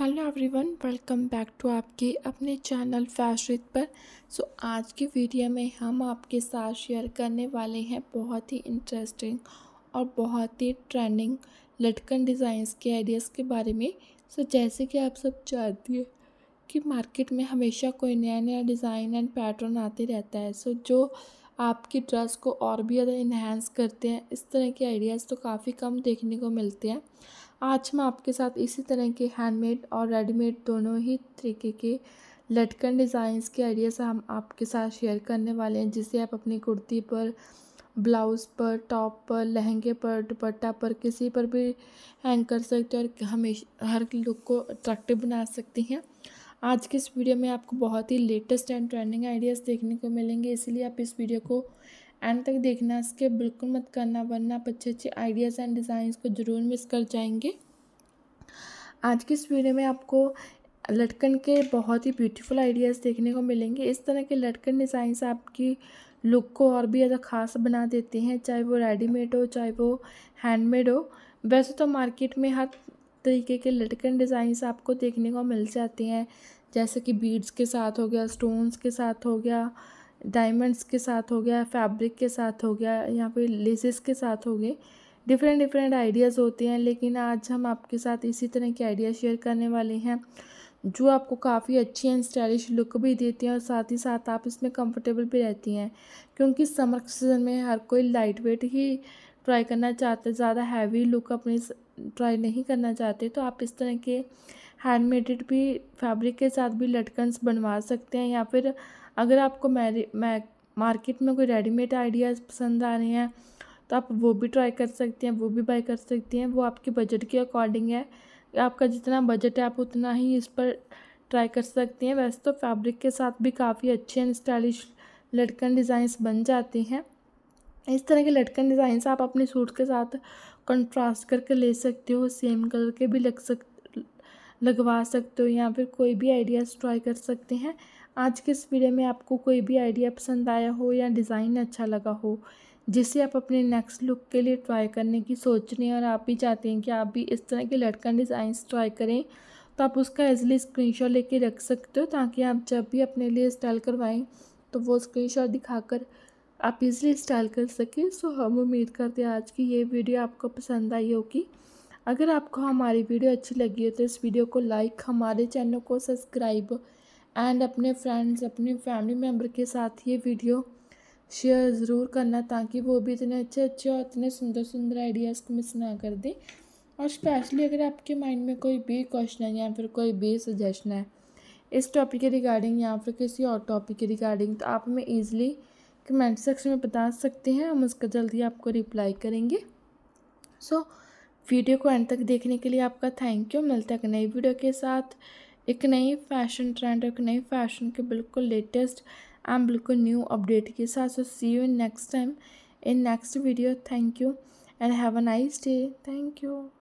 hello everyone welcome back to आपके अपने channel fashion पर सो so, आज की वीडियो में हम आपके साथ शेयर करने वाले हैं बहुत ही इंटरेस्टिंग और बहुत ही ट्रेंडिंग लटकन डिज़ाइंस के आइडियाज़ के बारे में सो so, जैसे कि आप सब चाहती है कि मार्केट में हमेशा कोई नया नया डिज़ाइन एंड पैटर्न आते रहता है सो so, जो आपकी ड्रेस को और भी ज़्यादा इन्हेंस करते हैं इस तरह के आइडियाज़ तो काफ़ी कम देखने को मिलते हैं आज मैं आपके साथ इसी तरह के हैंडमेड और रेडीमेड दोनों ही तरीके के लटकन डिज़ाइंस के आइडियाज़ हम आपके साथ शेयर करने वाले हैं जिसे आप अपनी कुर्ती पर ब्लाउज़ पर टॉप पर लहंगे पर दुपट्टा पर किसी पर भी हैंग कर सकते हैं और हमेशा हर लुक को अट्रैक्टिव बना सकती हैं आज के इस वीडियो में आपको बहुत ही लेटेस्ट एंड ट्रेंडिंग आइडियाज़ देखने को मिलेंगे इसलिए आप इस वीडियो को एंड तक देखना इसके बिल्कुल मत करना वरना आप अच्छे अच्छे आइडियाज़ एंड डिज़ाइंस को ज़रूर मिस कर जाएंगे आज की इस वीडियो में आपको लटकन के बहुत ही ब्यूटीफुल आइडियाज़ देखने को मिलेंगे इस तरह के लटकन डिज़ाइंस आपकी लुक को और भी ज़्यादा ख़ास बना देते हैं चाहे वो रेडीमेड हो चाहे वो हैंडमेड हो वैसे तो मार्केट में हर तरीके के लटकन डिज़ाइंस आपको देखने को मिल जाते हैं जैसे कि बीड्स के साथ हो गया स्टोन्स के साथ हो गया डायमंड्स के साथ हो गया फैब्रिक के साथ हो गया या फिर लेसेस के साथ हो गए डिफरेंट डिफरेंट आइडियाज़ होते हैं लेकिन आज हम आपके साथ इसी तरह के आइडिया शेयर करने वाले हैं जो आपको काफ़ी अच्छी एंड स्टाइलिश लुक भी देती हैं और साथ ही साथ आप इसमें कंफर्टेबल भी रहती हैं क्योंकि समर सीज़न में हर कोई लाइट वेट ही ट्राई करना चाहते ज़्यादा हैवी लुक अपने ट्राई नहीं करना चाहते तो आप इस तरह के हैंड मेडेड भी फैब्रिक के साथ भी लटकन्स बनवा सकते हैं या फिर अगर आपको मैरी मै मार्केट में कोई रेडीमेड आइडियाज़ पसंद आ रहे हैं तो आप वो भी ट्राई कर सकते हैं वो भी बाई कर सकते हैं वो आपके बजट के अकॉर्डिंग है आपका जितना बजट है आप उतना ही इस पर ट्राई कर सकते हैं वैसे तो फैब्रिक के साथ भी काफ़ी अच्छे एंड स्टाइलिश लटकन डिज़ाइंस बन जाते हैं इस तरह के लटकन डिज़ाइंस आप अपने सूट के साथ कंट्रास्ट करके ले सकते हो सेम कलर के भी लग सक लगवा सकते हो या फिर कोई भी आइडियाज़ ट्राई कर सकते हैं आज के इस वीडियो में आपको कोई भी आइडिया पसंद आया हो या डिज़ाइन अच्छा लगा हो जिसे आप अपने नेक्स्ट लुक के लिए ट्राई करने की सोच रहे हैं और आप भी चाहते हैं कि आप भी इस तरह के लटकन डिज़ाइंस ट्राई करें तो आप उसका ईजिली स्क्रीन लेके रख सकते हो ताकि आप जब भी अपने लिए स्टाइल करवाएं तो वो स्क्रीनशॉट दिखाकर आप इजली इंस्टॉल कर सकें सो हम उम्मीद करते हैं आज की ये वीडियो आपको पसंद आई होगी अगर आपको हमारी वीडियो अच्छी लगी हो तो इस वीडियो को लाइक हमारे चैनल को सब्सक्राइब एंड अपने फ्रेंड्स अपने फैमिली मेम्बर के साथ ये वीडियो शेयर ज़रूर करना ताकि वो भी इतने अच्छे अच्छे और इतने सुंदर सुंदर आइडियाज़ को मिस ना कर दें और स्पेशली अगर आपके माइंड में कोई भी क्वेश्चन है या फिर कोई भी सजेशन है इस टॉपिक के रिगार्डिंग या फिर किसी और टॉपिक के रिगार्डिंग तो आप हमें ईजिली कमेंट सेक्शन में बता सकते हैं हम उसका जल्दी आपको रिप्लाई करेंगे सो so, वीडियो को एंड तक देखने के लिए आपका थैंक यू मिलता है एक नई वीडियो के साथ एक नई फैशन ट्रेंड एक नई फैशन के बिल्कुल लेटेस्ट एंड बिल्कुल न्यू अपडेट के साथ so see you next time in next video thank you and have a nice day thank you